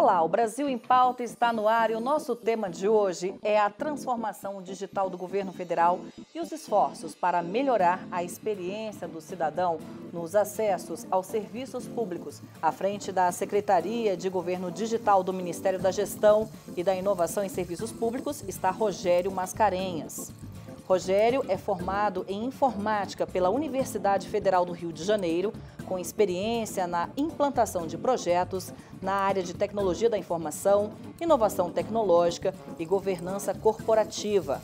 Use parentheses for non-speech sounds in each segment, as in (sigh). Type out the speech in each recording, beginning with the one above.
Olá, o Brasil em Pauta está no ar e o nosso tema de hoje é a transformação digital do governo federal e os esforços para melhorar a experiência do cidadão nos acessos aos serviços públicos, à frente da Secretaria de Governo Digital do Ministério da Gestão e da Inovação em Serviços Públicos está Rogério Mascarenhas. Rogério é formado em informática pela Universidade Federal do Rio de Janeiro, com experiência na implantação de projetos na área de tecnologia da informação, inovação tecnológica e governança corporativa.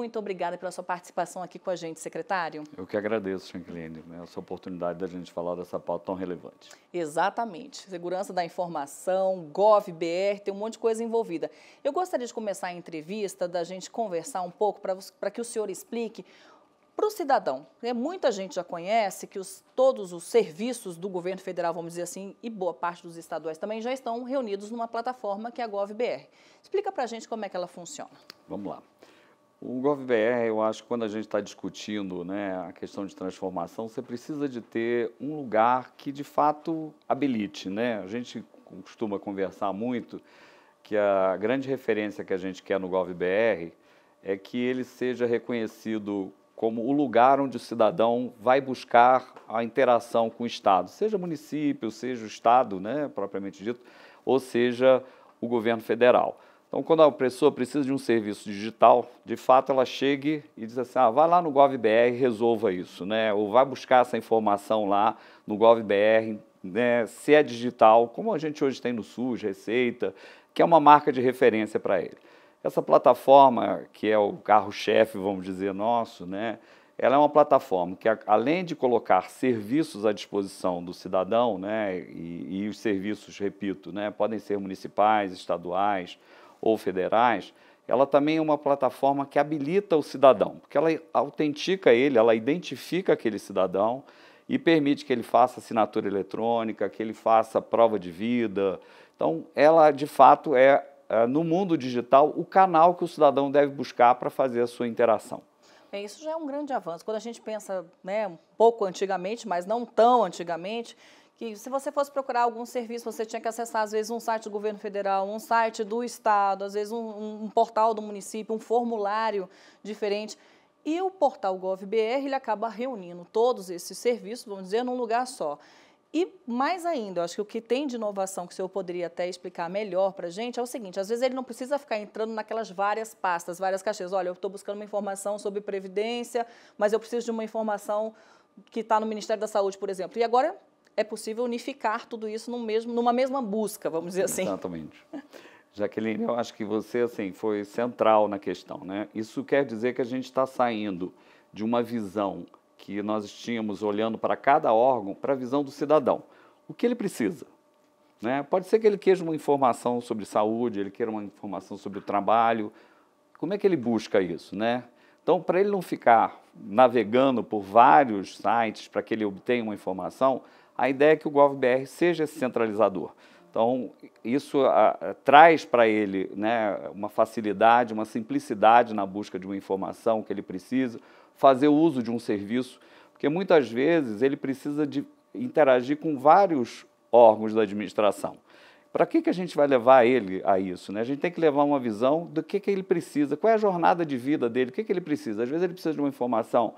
Muito obrigada pela sua participação aqui com a gente, secretário. Eu que agradeço, Chanqueline, né, essa oportunidade da gente falar dessa pauta tão relevante. Exatamente. Segurança da informação, GovBR, tem um monte de coisa envolvida. Eu gostaria de começar a entrevista, da gente conversar um pouco, para que o senhor explique para o cidadão. Né? Muita gente já conhece que os, todos os serviços do governo federal, vamos dizer assim, e boa parte dos estaduais também, já estão reunidos numa plataforma que é a GovBR. Explica para a gente como é que ela funciona. Vamos lá. O GovBR, eu acho que quando a gente está discutindo né, a questão de transformação, você precisa de ter um lugar que de fato habilite. Né? A gente costuma conversar muito que a grande referência que a gente quer no GovBR é que ele seja reconhecido como o lugar onde o cidadão vai buscar a interação com o Estado, seja município, seja o Estado, né, propriamente dito, ou seja o governo federal. Então, quando a pessoa precisa de um serviço digital, de fato ela chegue e diz assim, ah, vai lá no GovBR e resolva isso, né? Ou vai buscar essa informação lá no GovBR, né? se é digital, como a gente hoje tem no SUS, Receita, que é uma marca de referência para ele. Essa plataforma, que é o carro-chefe, vamos dizer, nosso, né? ela é uma plataforma que, além de colocar serviços à disposição do cidadão, né, e, e os serviços, repito, né, podem ser municipais, estaduais, ou federais, ela também é uma plataforma que habilita o cidadão, porque ela autentica ele, ela identifica aquele cidadão e permite que ele faça assinatura eletrônica, que ele faça prova de vida. Então, ela de fato é, é no mundo digital, o canal que o cidadão deve buscar para fazer a sua interação. isso já é um grande avanço. Quando a gente pensa, né, um pouco antigamente, mas não tão antigamente, que se você fosse procurar algum serviço, você tinha que acessar, às vezes, um site do governo federal, um site do estado, às vezes, um, um portal do município, um formulário diferente. E o portal GovBR ele acaba reunindo todos esses serviços, vamos dizer, num lugar só. E mais ainda, eu acho que o que tem de inovação que o senhor poderia até explicar melhor para a gente é o seguinte: às vezes ele não precisa ficar entrando naquelas várias pastas, várias caixas. Olha, eu estou buscando uma informação sobre previdência, mas eu preciso de uma informação que está no Ministério da Saúde, por exemplo. E agora é possível unificar tudo isso mesmo, numa mesma busca, vamos dizer assim. Exatamente. Jaqueline, eu acho que você assim foi central na questão, né? Isso quer dizer que a gente está saindo de uma visão que nós tínhamos olhando para cada órgão, para a visão do cidadão. O que ele precisa? Né? Pode ser que ele queira uma informação sobre saúde, ele queira uma informação sobre o trabalho. Como é que ele busca isso, né? Então, para ele não ficar navegando por vários sites para que ele obtenha uma informação, a ideia é que o GovBR seja esse centralizador. Então, isso a, ah, ah, traz para ele né, uma facilidade, uma simplicidade na busca de uma informação que ele precisa, fazer uso de um serviço, porque muitas vezes ele precisa de interagir com vários órgãos da administração. Para que, que a gente vai levar ele a isso? Né? A gente tem que levar uma visão do que, que ele precisa, qual é a jornada de vida dele, o que, que ele precisa. Às vezes ele precisa de uma informação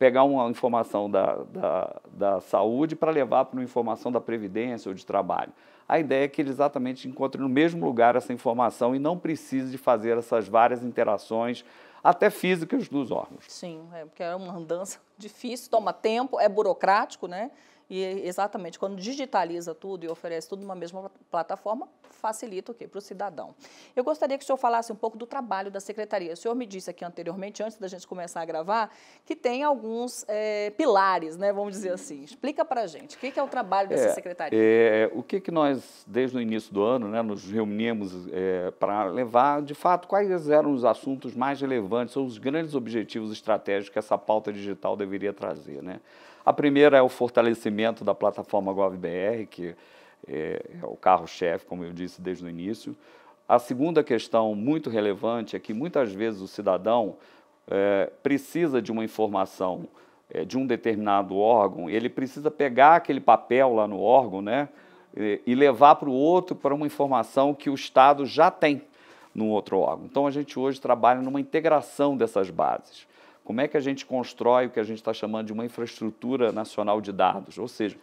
pegar uma informação da, da, da saúde para levar para uma informação da previdência ou de trabalho. A ideia é que ele exatamente encontre no mesmo lugar essa informação e não precise de fazer essas várias interações, até físicas, dos órgãos. Sim, é, porque é uma andança (laughs) difícil, toma tempo, é burocrático, né? E exatamente quando digitaliza tudo e oferece tudo numa mesma plataforma, facilita o quê? Para o cidadão. Eu gostaria que o senhor falasse um pouco do trabalho da secretaria. O senhor me disse aqui anteriormente, antes da gente começar a gravar, que tem alguns é, pilares, né, vamos dizer assim. Explica para a gente, o que é o trabalho dessa é, secretaria? É, o que, que nós, desde o início do ano, né, nos reunimos eh, para levar, de fato, quais eram os assuntos mais relevantes, ou os grandes objetivos estratégicos que essa pauta digital deveria trazer. Né? A primeira é o fortalecimento da plataforma GovBR, que é, é, o carro-chefe, como eu disse desde o início. A segunda questão muito relevante é que muitas vezes o cidadão é, precisa de uma informação é, de um determinado órgão, ele precisa pegar aquele papel lá no órgão, né? e levar para o outro para uma informação que o Estado já tem no outro órgão. Então a gente hoje trabalha numa integração dessas bases. Como é que a gente constrói o que a gente está chamando de uma infraestrutura nacional de dados? Ou seja,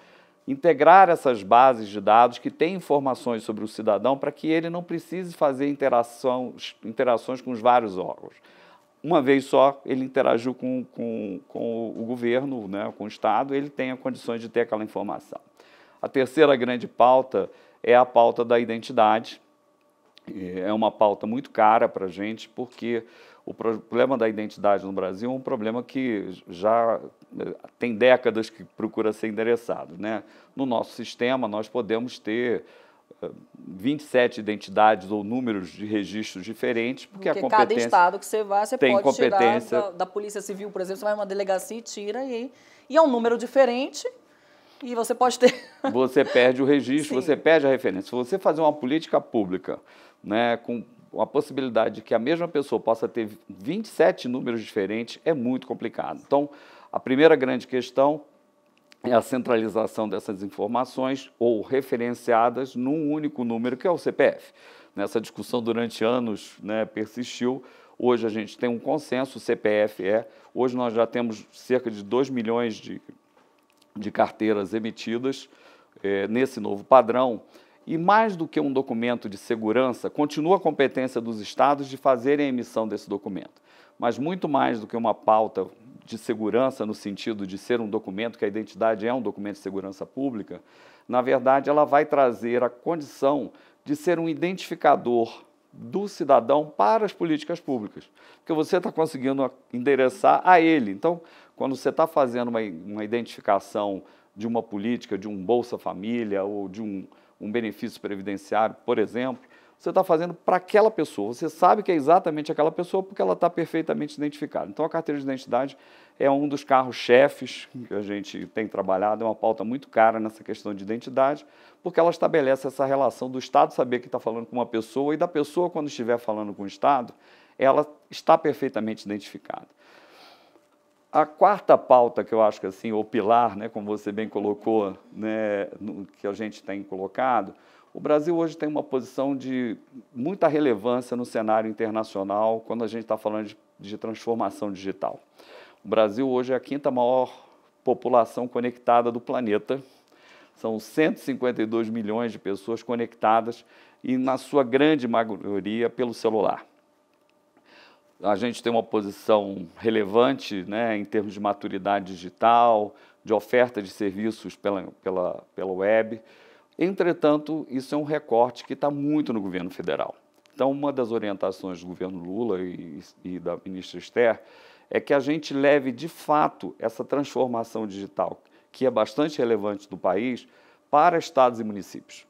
integrar essas bases de dados que têm informações sobre o cidadão para que ele não precise fazer interações com os vários órgãos. Uma vez só, ele interagiu com, com, com o governo, né, com o Estado, ele tenha condições de ter aquela informação. A terceira grande pauta é a pauta da identidade. É uma pauta muito cara para a gente, porque o problema da identidade no Brasil é um problema que já né, tem décadas que procura ser endereçado. Né? No nosso sistema, nós podemos ter 27 eh, identidades ou números de registros diferentes, porque, porque a competência... cada estado que você vai, você tem pode competência... tirar da, da, Polícia Civil, por exemplo, você vai uma delegacia e tira, e, e é um número diferente e você pode ter... Você perde o (laughs) registro, Sim. você perde a referência. Se você fazer uma política pública né, com a possibilidade de que a mesma pessoa possa ter 27 números diferentes é muito complicado. Então, a primeira grande questão é a centralização dessas informações ou referenciadas num único número, que é o CPF. Nessa discussão durante anos né, persistiu. Hoje a gente tem um consenso, o CPF é. Hoje nós já temos cerca de 2 milhões de, de carteiras emitidas é, nesse novo padrão. E mais do que um documento de segurança, continua a competência dos estados de fazerem a emissão desse documento. Mas muito mais do que uma pauta de segurança no sentido de ser um documento, que a identidade é um documento de segurança pública, na verdade ela vai trazer a condição de ser um identificador do cidadão para as políticas públicas, porque você está conseguindo endereçar a ele. Então, quando você está fazendo uma, uma identificação de uma política, de um Bolsa Família ou de um um benefício previdenciário, por exemplo, você está fazendo para aquela pessoa. Você sabe que é exatamente aquela pessoa porque ela está perfeitamente identificada. Então, a carteira de identidade é um dos carros-chefes que a gente tem trabalhado, é uma pauta muito cara nessa questão de identidade, porque ela estabelece essa relação do Estado saber que está falando com uma pessoa e da pessoa, quando estiver falando com o Estado, ela está perfeitamente identificada. A quarta pauta que eu acho que assim, ou pilar, né, como você bem colocou, né, no, que a gente tem colocado, o Brasil hoje tem uma posição de muita relevância no cenário internacional quando a gente está falando de, de transformação digital. O Brasil hoje é a quinta maior população conectada do planeta. São 152 milhões de pessoas conectadas e, na sua grande maioria, pelo celular a gente tem uma posição relevante né, em termos de maturidade digital, de oferta de serviços pela, pela, pela web. Entretanto, isso é um recorte que está muito no governo federal. Então, uma das orientações do governo Lula e, e da ministra Esther é que a gente leve de fato essa transformação digital, que é bastante relevante do país, para estados e municípios.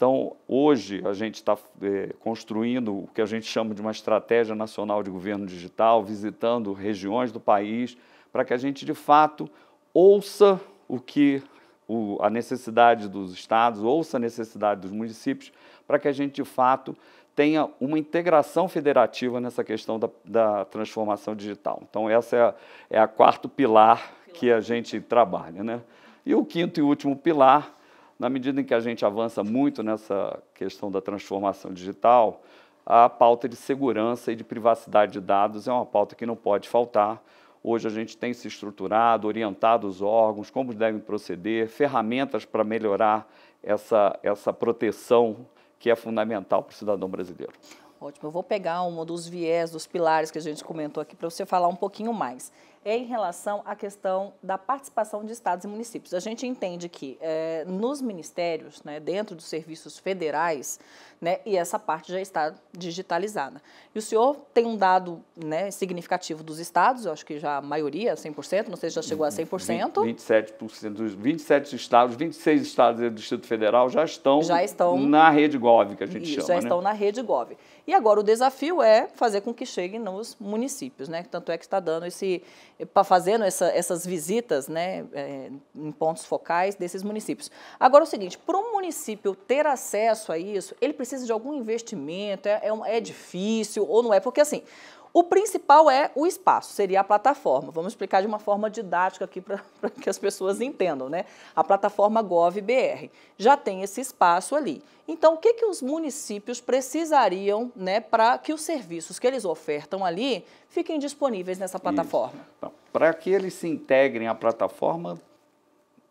Então, hoje, a gente está é, construindo o que a gente chama de uma estratégia nacional de governo digital, visitando regiões do país, para que a gente, de fato, ouça o que o, a necessidade dos estados, ouça a necessidade dos municípios, para que a gente, de fato, tenha uma integração federativa nessa questão da, da transformação digital. Então, essa é a, é a quarto pilar que a gente trabalha. Né? E o quinto e último pilar na medida em que a gente avança muito nessa questão da transformação digital, a pauta de segurança e de privacidade de dados é uma pauta que não pode faltar. Hoje a gente tem se estruturado, orientado os órgãos, como devem proceder, ferramentas para melhorar essa, essa proteção que é fundamental para o cidadão brasileiro. Ótimo, eu vou pegar um dos viés, dos pilares que a gente comentou aqui para você falar um pouquinho mais é em relação à questão da participação de estados e municípios. A gente entende que é, nos ministérios, né, dentro dos serviços federais, né, e essa parte já está digitalizada. E o senhor tem um dado né, significativo dos estados, eu acho que já a maioria, 100%, não sei se já chegou a 100%. 20, 27% dos 27 estados, 26 estados do Distrito Federal já estão, já estão na rede GOV, que a gente isso, chama. Já né? estão na rede GOV. E agora o desafio é fazer com que chegue nos municípios, né? Tanto é que está dando esse fazendo essa, essas visitas né, é, em pontos focais desses municípios. Agora, é o seguinte, para um município ter acesso a isso, ele precisa de algum investimento, é, é, é difícil ou não é? Porque, assim, o principal é o espaço, seria a plataforma. Vamos explicar de uma forma didática aqui para (laughs) que as pessoas entendam, né? A plataforma GovBR já tem esse espaço ali. Então, o que, que os municípios precisariam né, para que os serviços que eles ofertam ali fiquem disponíveis nessa plataforma? Então, para que eles se integrem à plataforma,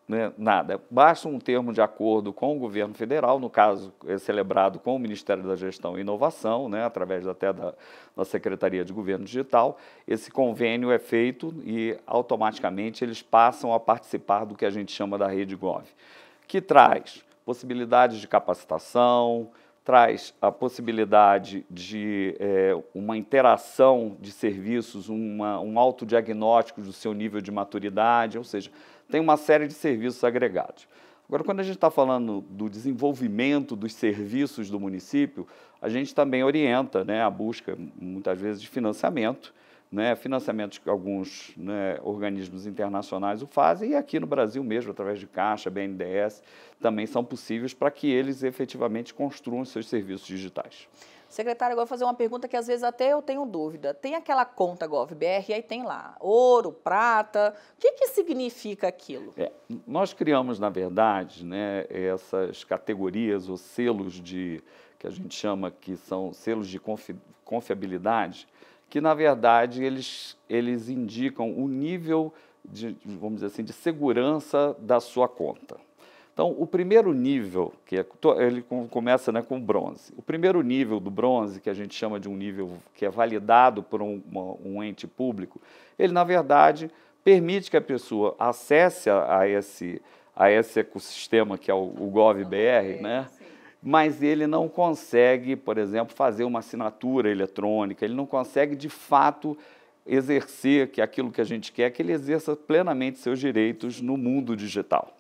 né, nada. Basta um termo de acordo com o governo federal, no caso é celebrado com o Ministério da Gestão e Inovação, né, através até da, da Secretaria de Governo Digital. Esse convênio é feito e automaticamente eles passam a participar do que a gente chama da Rede Gov, que traz possibilidades de capacitação, traz a possibilidade de é, uma interação de serviços, uma, um autodiagnóstico do seu nível de maturidade, ou seja, tem uma série de serviços agregados. Agora, quando a gente está falando do desenvolvimento dos serviços do município, a gente também orienta né, a busca, muitas vezes, de financiamento. Né, financiamentos que alguns né, organismos internacionais o fazem, e aqui no Brasil mesmo, através de Caixa, BNDES, também são possíveis para que eles efetivamente construam seus serviços digitais. Secretário, agora vou fazer uma pergunta que às vezes até eu tenho dúvida. Tem aquela conta GovBR, aí tem lá ouro, prata. O que, que significa aquilo? É, nós criamos, na verdade, né, essas categorias ou selos de que a gente chama que são selos de confi, confiabilidade, que na verdade eles, eles indicam o nível de, vamos dizer assim, de segurança da sua conta. Então, o primeiro nível, que é, ele começa né, com bronze. O primeiro nível do bronze, que a gente chama de um nível que é validado por um, uma, um ente público, ele, na verdade, permite que a pessoa acesse a, a esse, a esse ecossistema que é o, o GovBR, né? mas ele não consegue, por exemplo, fazer uma assinatura eletrônica, ele não consegue, de fato, exercer que é aquilo que a gente quer, que ele exerça plenamente seus direitos no mundo digital.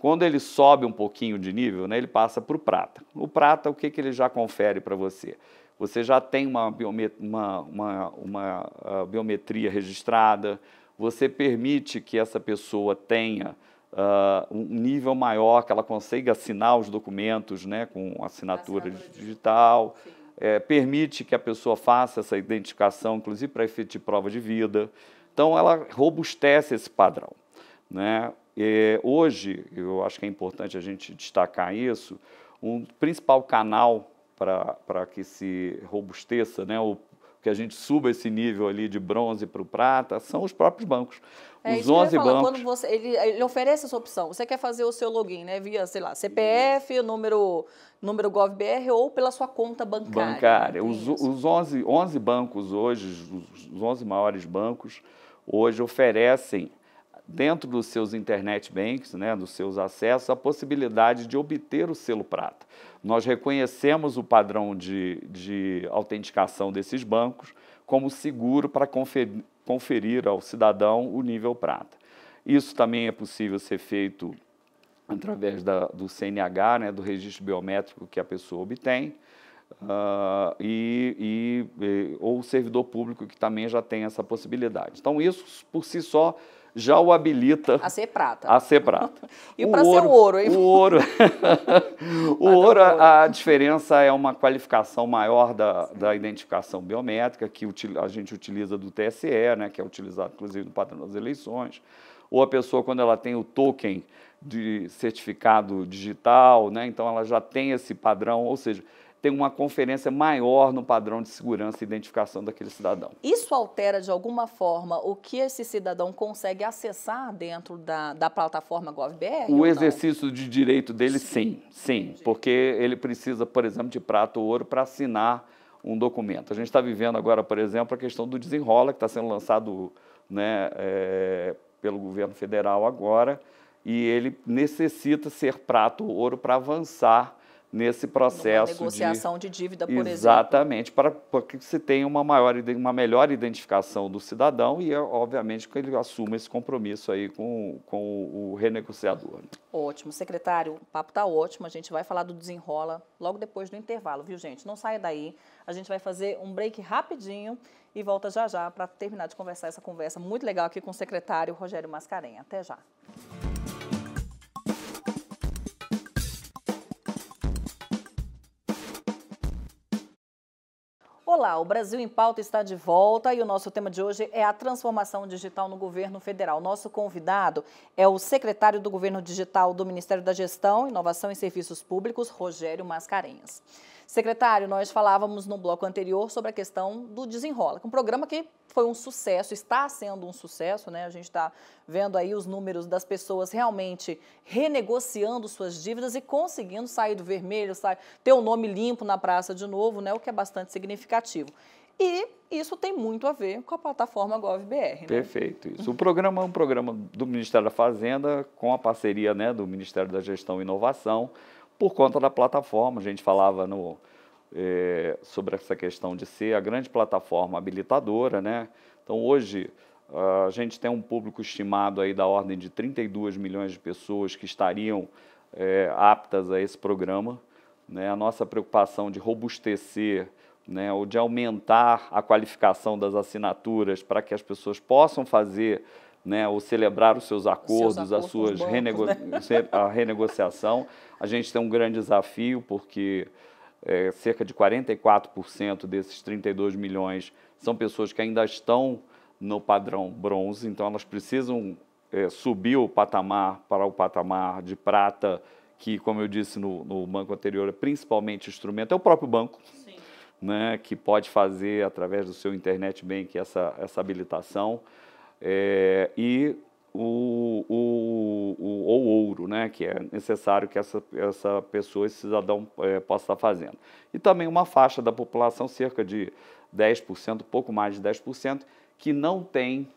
Quando ele sobe um pouquinho de nível, né, ele passa para o prata. O prata, o que, que ele já confere para você? Você já tem uma, biomet uma, uma, uma uh, biometria registrada, você permite que essa pessoa tenha Uh, um nível maior, que ela consiga assinar os documentos né, com assinatura, assinatura digital, é, permite que a pessoa faça essa identificação, inclusive para efeito de prova de vida. Então, ela robustece esse padrão. Né? É, hoje, eu acho que é importante a gente destacar isso, um principal canal para que se robusteça, né, o, que a gente suba esse nível ali de bronze para o prata, são os próprios bancos. É, os 11 falar, bancos. Quando você, ele, ele oferece essa opção. Você quer fazer o seu login, né? Via, sei lá, CPF, número, número GovBR ou pela sua conta bancária. Bancária. Os, os 11, 11 bancos hoje, os 11 maiores bancos, hoje oferecem dentro dos seus internet banks, né, dos seus acessos, a possibilidade de obter o selo prata. Nós reconhecemos o padrão de, de autenticação desses bancos como seguro para conferir, conferir ao cidadão o nível prata. Isso também é possível ser feito através da, do CNH, né, do registro biométrico que a pessoa obtém, uh, e, e, eh, ou o servidor público que também já tem essa possibilidade. Então, isso por si só já o habilita a ser prata. A ser prata. (laughs) e para ser ouro, hein? O ouro. (laughs) (laughs) o é ouro, a, diferença é uma qualificação maior da, da identificação biométrica que a gente utiliza do TSE, né, que é utilizado inclusive no padrão das eleições. Ou a pessoa quando ela tem o token de certificado digital, né, então ela já tem esse padrão, ou seja, tem uma conferência maior no padrão de segurança e identificação daquele cidadão. Isso altera de alguma forma o que esse cidadão consegue acessar dentro da, da plataforma GovBR? O exercício de direito dele, sim, sim, sim porque ele precisa, por exemplo, de prata ou ouro para assinar um documento. A gente está vivendo agora, por exemplo, a questão do desenrola, que está sendo lançado né, é, pelo governo federal agora, e ele necessita ser prato ou ouro para avançar nesse processo Numa negociação de, de dívida, por exatamente, exemplo. Exatamente, para que se tenha uma maior uma melhor identificação do cidadão e obviamente que ele assuma esse compromisso aí com, com o renegociador. Ótimo, secretário, o papo está ótimo, a gente vai falar do desenrola logo depois do intervalo, viu gente? Não saia daí, a gente vai fazer um break rapidinho e volta já já para terminar de conversar essa conversa muito legal aqui com o secretário Rogério Mascarenha. Até já. Olá, o Brasil em Pauta está de volta e o nosso tema de hoje é a transformação digital no governo federal. Nosso convidado é o secretário do Governo Digital do Ministério da Gestão, Inovação e Serviços Públicos, Rogério Mascarenhas. Secretário, nós falávamos no bloco anterior sobre a questão do desenrola, é um programa que foi um sucesso, está sendo um sucesso, né? A gente está vendo aí os números das pessoas realmente renegociando suas dívidas e conseguindo sair do vermelho, sair, ter o um nome limpo na praça de novo, né? O que é bastante significativo. E isso tem muito a ver com a plataforma GovBR. Né? Perfeito. Isso. O programa é um programa do Ministério da Fazenda, com a parceria né, do Ministério da Gestão e Inovação por conta da plataforma. A gente falava no, é, sobre essa questão de ser a grande plataforma habilitadora, né? Então hoje a gente tem um público estimado aí da ordem de 32 milhões de pessoas que estariam é, aptas a esse programa. Né? A nossa preocupação de robustecer né, ou de aumentar a qualificação das assinaturas para que as pessoas possam fazer né, ou celebrar os seus acordos, seus acordos as suas renego né? (laughs) a renegociação. A gente tem um grande desafio porque é, cerca de 44% desses 32 milhões são pessoas que ainda estão no padrão bronze, então elas precisam é, subir o patamar para o patamar de prata, que, como eu disse no, no banco anterior, é principalmente instrumento, é o próprio banco. Né, que pode fazer através do seu internet bank é essa, essa habilitação é, e o, o, o, o, ouro, né, que é necessário que essa, essa pessoa, esse cidadão, é, possa estar fazendo. E também uma faixa da população, cerca de 10%, pouco mais de 10%, que não tem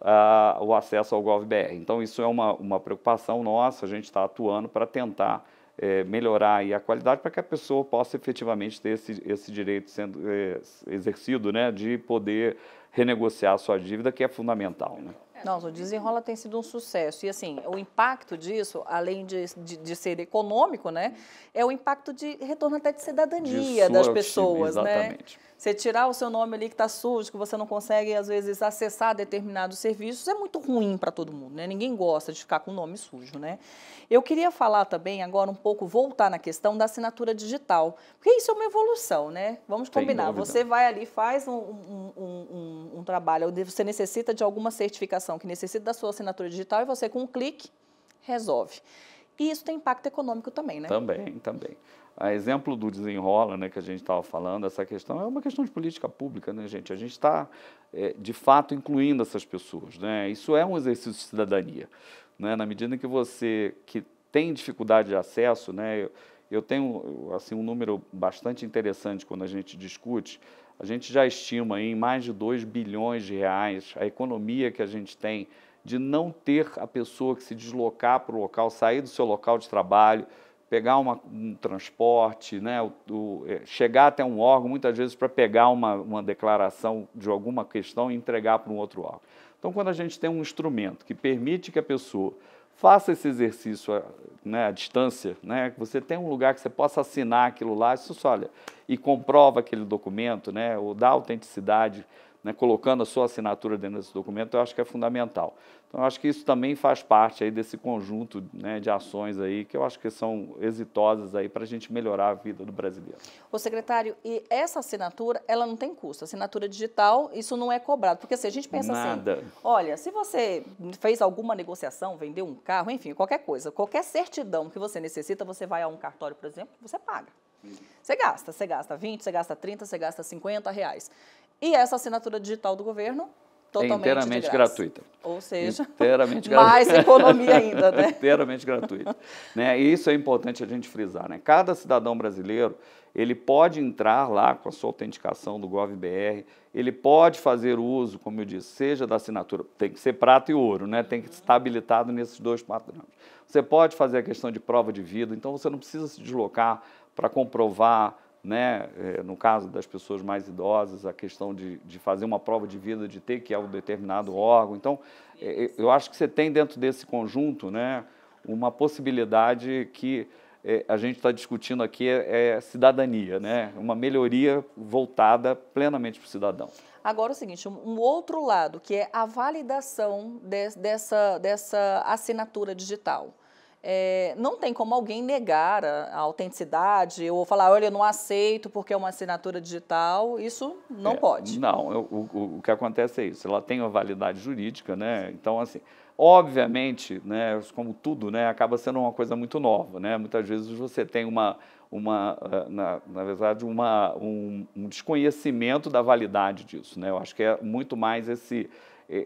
uh, o acesso ao GovBR. Então, isso é uma, uma preocupação nossa, a gente está atuando para tentar é, melhorar aí a qualidade para que a pessoa possa efetivamente ter esse, esse direito sendo é, exercido, né, de poder renegociar a sua dívida, que é fundamental, né? É. não o Desenrola tem sido um sucesso. E assim, o impacto disso, além de, de, de ser econômico, né, é o impacto de retorno até de cidadania de das pessoas, exatamente. né? Exatamente. Você tirar o seu nome ali que está sujo, que você não consegue, às vezes, acessar determinados serviços, é muito ruim para todo mundo, né? Ninguém gosta de ficar com o nome sujo, né? Eu queria falar também agora um pouco, voltar na questão da assinatura digital, porque isso é uma evolução, né? Vamos combinar. Você vai ali, faz um, um, um, um trabalho, você necessita de alguma certificação que necessita da sua assinatura digital e você, com um clique, resolve. E isso tem impacto econômico também, né? Também, também a exemplo do desenrola né, que a gente estava falando, essa questão é uma questão de política pública, né, gente? A gente está, é, de fato, incluindo essas pessoas. Né? Isso é um exercício de cidadania. Né? Na medida em que você que tem dificuldade de acesso, né, eu, eu tenho assim, um número bastante interessante quando a gente discute. A gente já estima em mais de 2 bilhões de reais a economia que a gente tem de não ter a pessoa que se deslocar para o local, sair do seu local de trabalho, pegar uma, um transporte, né, o, o, é, chegar até um órgão, muitas vezes para pegar uma, uma declaração de alguma questão e entregar para um outro órgão. Então, quando a gente tem um instrumento que permite que a pessoa faça esse exercício né, à distância, né, você tem um lugar que você possa assinar aquilo lá, isso olha, e comprova aquele documento, né, ou dá autenticidade né, colocando a sua assinatura dentro desse documento, eu acho que é fundamental. Então, eu acho que isso também faz parte aí desse conjunto né, de ações aí que eu acho que são exitosas aí para a gente melhorar a vida do brasileiro. O secretário, e essa assinatura, ela não tem custo. Assinatura digital, isso não é cobrado, porque se assim, a gente pensa assim, Nada. assim, olha, se você fez alguma negociação, vendeu um carro, enfim, qualquer coisa, qualquer certidão que você necessita, você vai a um cartório, por exemplo, você paga. Uhum. Você gasta, você gasta 20, você gasta 30, você gasta 50 reais. E essa assinatura digital do governo é totalmente é inteiramente gratuita. Ou seja, inteiramente (laughs) mais economia ainda, né? (laughs) inteiramente gratuita. né? E isso é importante a gente frisar, né? Cada cidadão brasileiro, ele pode entrar lá com a sua autenticação do GovBR, ele pode fazer uso, como eu disse, seja da assinatura, tem que ser prata e ouro, né? tem que estar habilitado nesses dois padrões. Você pode fazer a questão de prova de vida, então você não precisa se deslocar para comprovar né, eh, no caso das pessoas mais idosas, a questão de, de fazer uma prova de vida, de ter que ir a um determinado órgão. Então, eh, eh, eu acho que você tem dentro desse conjunto né, uma possibilidade que a gente está discutindo aqui é, é, cidadania, né, uma melhoria voltada plenamente para o cidadão. Agora o seguinte, um outro lado, que é a validação de, dessa, dessa assinatura digital é, não tem como alguém negar a, a, autenticidade ou falar, olha, eu não aceito porque é uma assinatura digital. Isso não é, pode. Não, eu, o, o que acontece é isso. Ela tem uma validade jurídica, né? Então, assim, obviamente, né, como tudo, né, acaba sendo uma coisa muito nova, né? Muitas vezes você tem uma, uma eh, na, na verdade, uma, um, um desconhecimento da validade disso, né? Eu acho que é muito mais esse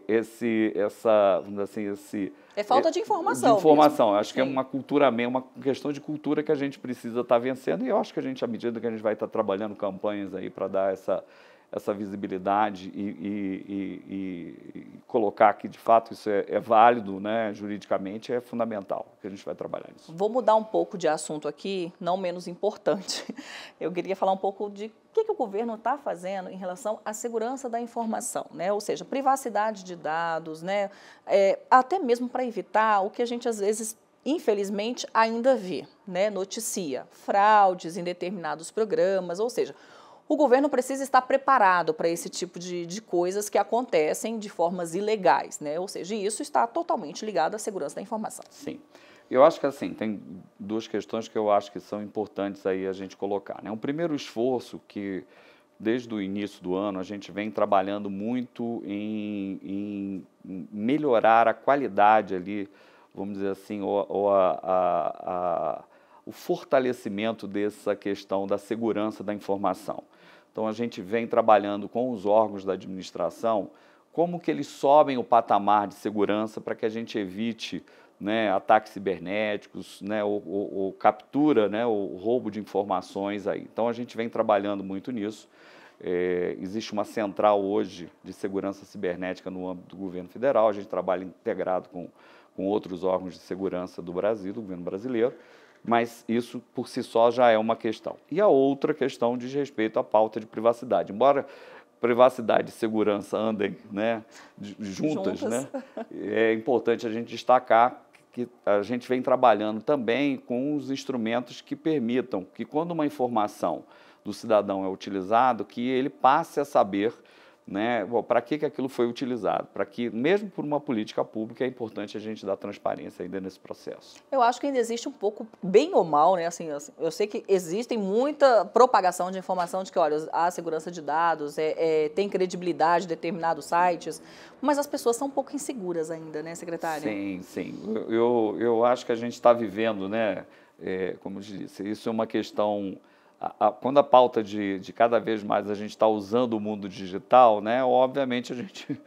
esse, essa, assim, esse... É falta é, de informação. De informação. Mesmo. acho Sim. que é uma cultura mesmo, uma questão de cultura que a gente precisa estar tá vencendo e eu acho que a gente, à medida que a gente vai estar tá trabalhando campanhas aí para dar essa, essa visibilidade e, e, e, e colocar que, de fato, isso é, é, válido né, juridicamente é fundamental que a gente vai trabalhar nisso. Vou mudar um pouco de assunto aqui, não menos importante. (laughs) Eu queria falar um pouco de o que, que o governo está fazendo em relação à segurança da informação, né? ou seja, privacidade de dados, né? É, até mesmo para evitar o que a gente às vezes infelizmente, ainda vê, né? noticia fraudes em determinados programas, ou seja, o governo precisa estar preparado para esse tipo de, de, coisas que acontecem de formas ilegais, né? Ou seja, isso está totalmente ligado à segurança da informação. Sim. Eu acho que assim, tem duas questões que eu acho que são importantes aí a gente colocar. Né? Um primeiro esforço que, desde o início do ano, a gente vem trabalhando muito em, em melhorar a qualidade ali, vamos dizer assim, ou, ou a, a, a o fortalecimento dessa questão da segurança da informação. Então a gente vem trabalhando com os órgãos da administração como que eles sobem o patamar de segurança para que a gente evite né, ataques cibernéticos, né, ou, ou, ou, captura, né, roubo de informações aí. Então a gente vem trabalhando muito nisso. É, existe uma central hoje de segurança cibernética no âmbito do governo federal. A gente trabalha integrado com, com outros órgãos de segurança do Brasil, do governo brasileiro mas isso por si só já é uma questão. E a outra questão diz respeito à pauta de privacidade. Embora privacidade e segurança andem né, juntas, juntas. Né, é importante a gente destacar que a gente vem trabalhando também com os instrumentos que permitam que quando uma informação do cidadão é utilizada que ele passe a saber né, para que, que aquilo foi utilizado, para que, mesmo por uma política pública, é importante a gente dar transparência ainda nesse processo. Eu acho que ainda existe um pouco, bem ou mal, né, assim, assim, eu sei que existem muita propagação de informação de que, olha, a segurança de dados é, é, tem credibilidade em determinados sites, mas as pessoas são um pouco inseguras ainda, né, secretário? Sim, sim. Eu, eu acho que a gente está vivendo, né, é, como eu disse, isso é uma questão a, a, quando a pauta de, de cada vez mais a gente está usando o mundo digital, né, obviamente a gente (laughs)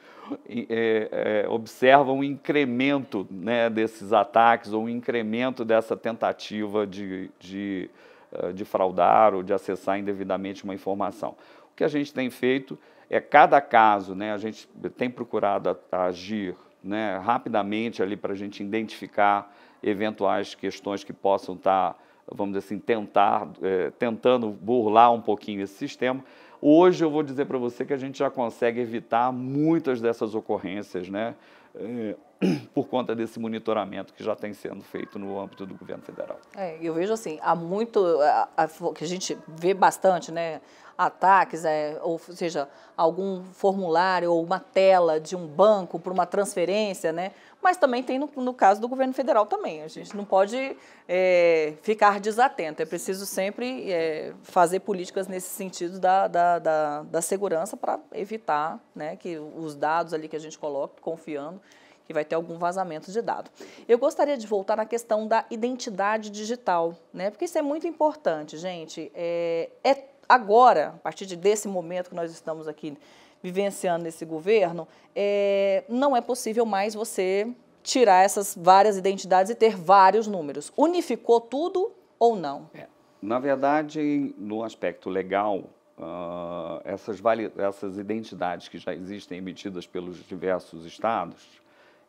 é, é, observa um incremento né, desses ataques ou um incremento dessa tentativa de, de, eh, de fraudar ou de acessar indevidamente uma informação. O que a gente tem feito é cada caso, né, a gente tem procurado a, agir né, rapidamente ali para a gente identificar eventuais questões que possam estar tá vamos dizer assim, tentar, é, tentando burlar um pouquinho esse sistema. Hoje eu vou dizer para você que a gente já consegue evitar muitas dessas ocorrências, né? É, (clears throat) por conta desse monitoramento que já tem sendo feito no âmbito do governo federal. É, eu vejo assim, há muito, a, a, que a gente vê bastante, né, ataques, é, ou seja, algum formulário ou uma tela de um banco para uma transferência, né, mas também tem no, no, caso do governo federal também. A gente não pode é, ficar desatento, é preciso sempre é, fazer políticas nesse sentido da, da, da, da segurança para evitar né, que os dados ali que a gente coloca, confiando, e vai ter algum vazamento de dado. Eu gostaria de voltar na questão da identidade digital, né? Porque isso é muito importante, gente. É, é agora, a partir desse momento que nós estamos aqui vivenciando esse governo, é, não é possível mais você tirar essas várias identidades e ter vários números. Unificou tudo ou não? É. Na verdade, no aspecto legal, uh, essas, essas identidades que já existem emitidas pelos diversos estados,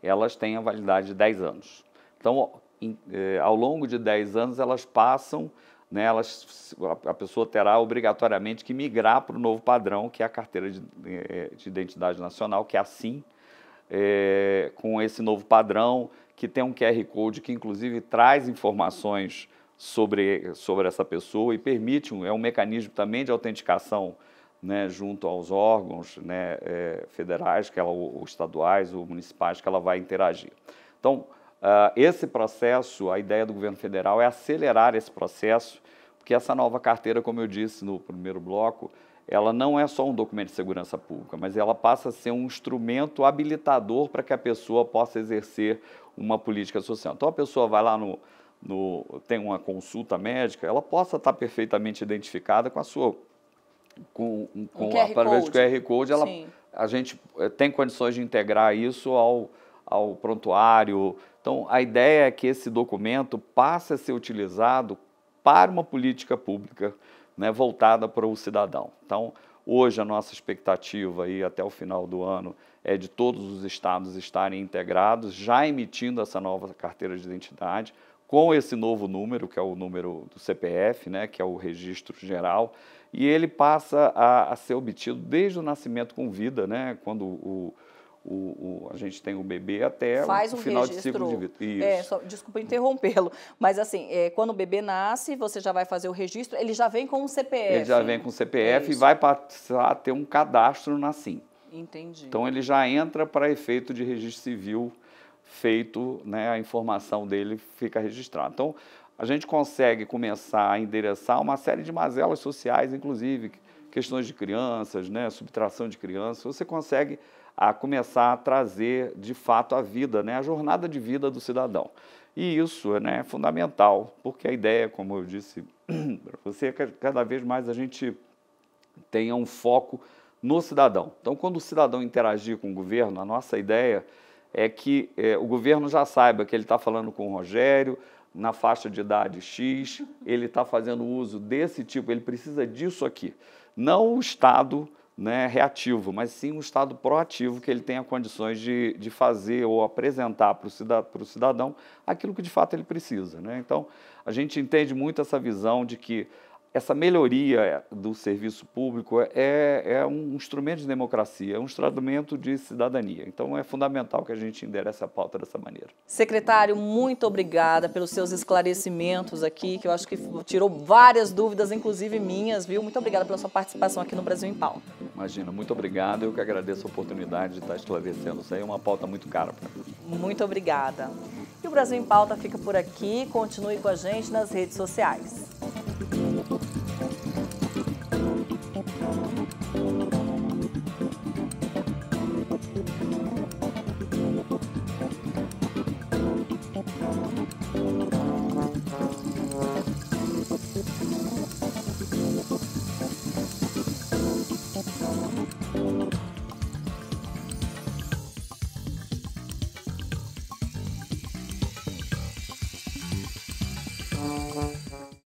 elas têm a validade de 10 anos. Então, em, eh, ao longo de 10 anos, elas passam, né, elas, a pessoa terá obrigatoriamente que migrar para o novo padrão, que é a carteira de, é, de identidade nacional, que é assim, eh, com esse novo padrão, que tem um QR Code que, inclusive, traz informações sobre, sobre essa pessoa e permite, é um mecanismo também de autenticação né, junto aos órgãos né, é, federais, que ela, ou, estaduais, ou municipais, que ela vai interagir. Então, uh, esse processo, a ideia do governo federal é acelerar esse processo, porque essa nova carteira, como eu disse no primeiro bloco, ela não é só um documento de segurança pública, mas ela passa a ser um instrumento habilitador para que a pessoa possa exercer uma política social. Então, a pessoa vai lá no, no tem uma consulta médica, ela possa estar perfeitamente identificada com a sua com, com um QR através Code. do QR Code, ela, a gente eh, tem condições de integrar isso ao, ao prontuário. Então, a ideia é que esse documento passe a ser utilizado para uma política pública né, voltada para o cidadão. Então, hoje a nossa expectativa aí, até o final do ano é de todos os estados estarem integrados, já emitindo essa nova carteira de identidade, com esse novo número, que é o número do CPF, né, que é o registro geral e ele passa a, a ser obtido desde o nascimento com vida, né? quando o, o, o, a gente tem o bebê até Faz o um final registro. de ciclo de vida. Isso. É, só, desculpa interrompê-lo, mas assim, é, quando o bebê nasce, você já vai fazer o registro, ele já vem com o CPF. Ele já vem com o CPF é e vai passar a ter um cadastro na SIM. Entendi. Então ele já entra para efeito de registro civil feito, né, a informação dele fica registrada. Então, a gente consegue começar a endereçar uma série de mazelas sociais, inclusive questões de crianças, né, subtração de crianças, você consegue a começar a trazer de fato a vida, né, a jornada de vida do cidadão. E isso né, é fundamental, porque a ideia, como eu disse para você, é que cada vez mais a gente tenha um foco no cidadão. Então, quando o cidadão interagir com o governo, a nossa ideia é que é, o governo já saiba que ele está falando com o Rogério, na faixa de idade X, ele está fazendo uso desse tipo, ele precisa disso aqui. Não o Estado né, reativo, mas sim o Estado proativo que ele tenha condições de, de fazer ou apresentar para o cidadão, cidadão aquilo que de fato ele precisa. Né? Então, a gente entende muito essa visão de que essa melhoria é, do serviço público é, é, um instrumento de democracia, é um instrumento de cidadania. Então é fundamental que a gente enderece a pauta dessa maneira. Secretário, muito obrigada pelos seus esclarecimentos aqui, que eu acho que tirou várias dúvidas, inclusive minhas, viu? Muito obrigada pela sua participação aqui no Brasil em Pauta. Imagina, muito obrigado. Eu que agradeço a oportunidade de estar esclarecendo. Isso aí é uma pauta muito cara para mim. Muito obrigada. E o Brasil em Pauta fica por aqui. Continue com a gente nas redes sociais. Thank you.